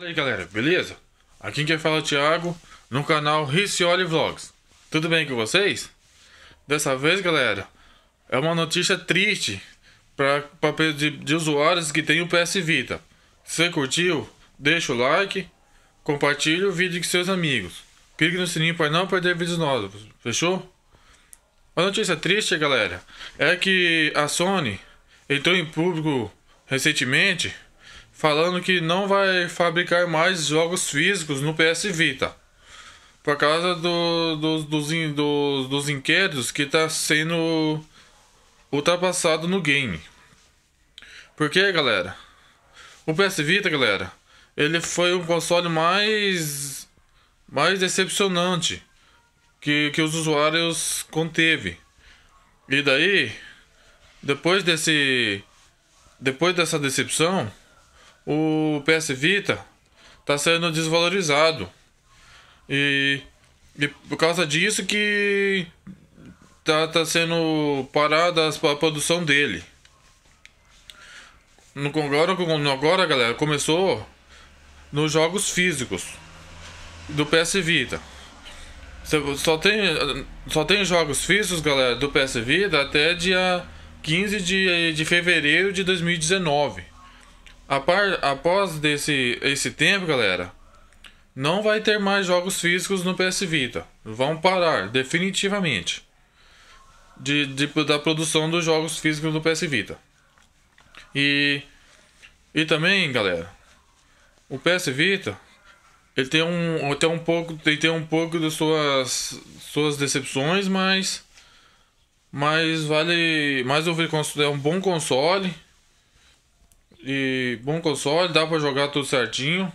E aí galera, beleza? Aqui quem fala é o Thiago, no canal Ricioli Vlogs. Tudo bem com vocês? Dessa vez galera, é uma notícia triste para de, de usuários que tem o PS Vita. Se curtiu, deixa o like, compartilhe o vídeo com seus amigos. Clique no sininho para não perder vídeos novos, fechou? A notícia triste galera, é que a Sony entrou em público recentemente falando que não vai fabricar mais jogos físicos no PS Vita por causa do, do, dos, dos inquéritos que está sendo ultrapassado no game. Porque, galera, o PS Vita, galera, ele foi um console mais mais decepcionante que, que os usuários conteve. E daí, depois desse depois dessa decepção, o PS Vita está sendo desvalorizado. E, e, por causa disso que tá, tá sendo parada a produção dele. No, agora, agora, galera, começou nos jogos físicos do PS Vita. Só tem, só tem jogos físicos, galera, do PS Vita até dia 15 de, de fevereiro de 2019. Par, após desse, esse tempo, galera, não vai ter mais jogos físicos no PS Vita. Vão parar, definitivamente, de, de da produção dos jogos físicos do PS Vita. E, e também, galera, o PS Vita ele tem um, tem um pouco, tem tem um pouco de suas, suas decepções, mas, mas vale, mais ouvir é um bom console e bom console, dá para jogar tudo certinho.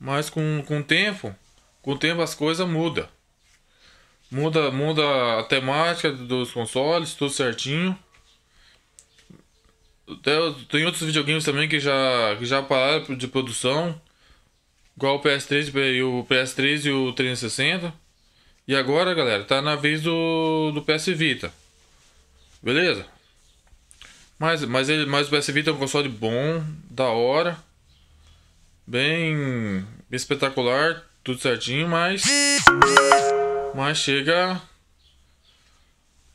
Mas com, com o tempo, com o tempo as coisas mudam. Muda, muda a temática dos consoles, tudo certinho. Tem outros videogames também que já, que já pararam de produção. Igual o PS3 e o PS3 e o 360. E agora, galera, tá na vez do, do PS Vita. Beleza? Mas, mas, ele, mas o PS Vita é um console bom, da hora, bem espetacular, tudo certinho, mas. Mas chega.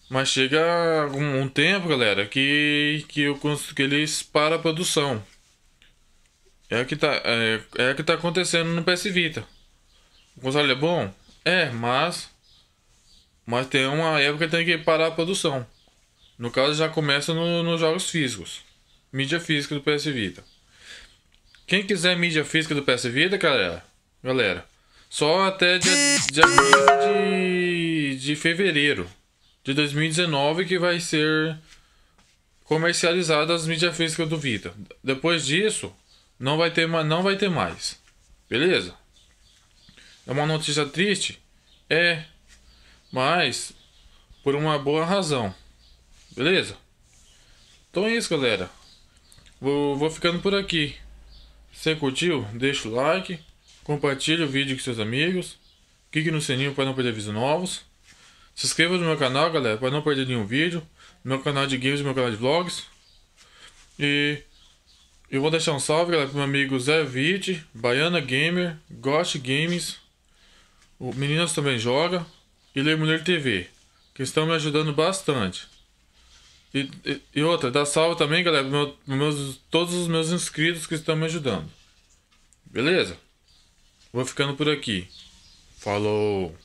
Mas chega um, um tempo, galera, que, que, eu, que eles param a produção. É que tá, é, é que tá acontecendo no PS Vita. O console é bom? É, mas. Mas tem uma época que tem que parar a produção. No caso, já começa no, nos jogos físicos. Mídia física do PS Vita. Quem quiser mídia física do PS Vita, galera, galera só até dia, dia 15 de, de fevereiro de 2019 que vai ser comercializada as mídias físicas do Vita. Depois disso, não vai ter, não vai ter mais. Beleza? É uma notícia triste? É. Mas por uma boa razão. Beleza? Então é isso, galera. Vou, vou ficando por aqui. Se curtiu, deixa o like. Compartilhe o vídeo com seus amigos. Clique no sininho para não perder vídeos novos. Se inscreva no meu canal, galera, para não perder nenhum vídeo. meu canal de games, e meu canal de vlogs. E eu vou deixar um salve, galera, o meu amigo Zé Vite, Baiana Gamer, Ghost Games. O Meninas também joga. E Ler Mulher TV. Que estão me ajudando bastante. E, e, outra, dá salve também, galera, meu, meus, todos os meus inscritos que estão me ajudando. Beleza? Vou ficando por aqui. Falou!